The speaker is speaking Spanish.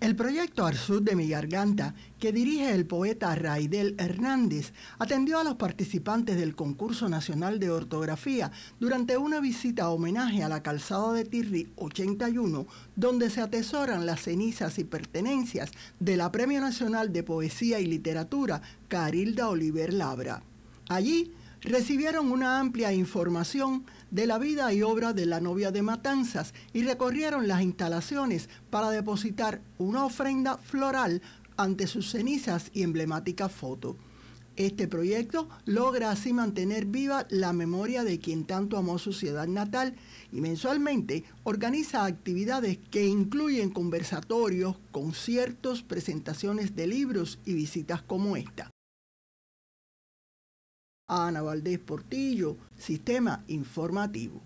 El proyecto Arzú de mi Garganta, que dirige el poeta Raidel Hernández, atendió a los participantes del concurso nacional de ortografía durante una visita a homenaje a la calzada de Tirri 81, donde se atesoran las cenizas y pertenencias de la Premio Nacional de Poesía y Literatura Carilda Oliver Labra. Allí recibieron una amplia información de la vida y obra de la novia de Matanzas y recorrieron las instalaciones para depositar una ofrenda floral ante sus cenizas y emblemática foto. Este proyecto logra así mantener viva la memoria de quien tanto amó su ciudad natal y mensualmente organiza actividades que incluyen conversatorios, conciertos, presentaciones de libros y visitas como esta. Ana Valdés Portillo, Sistema Informativo.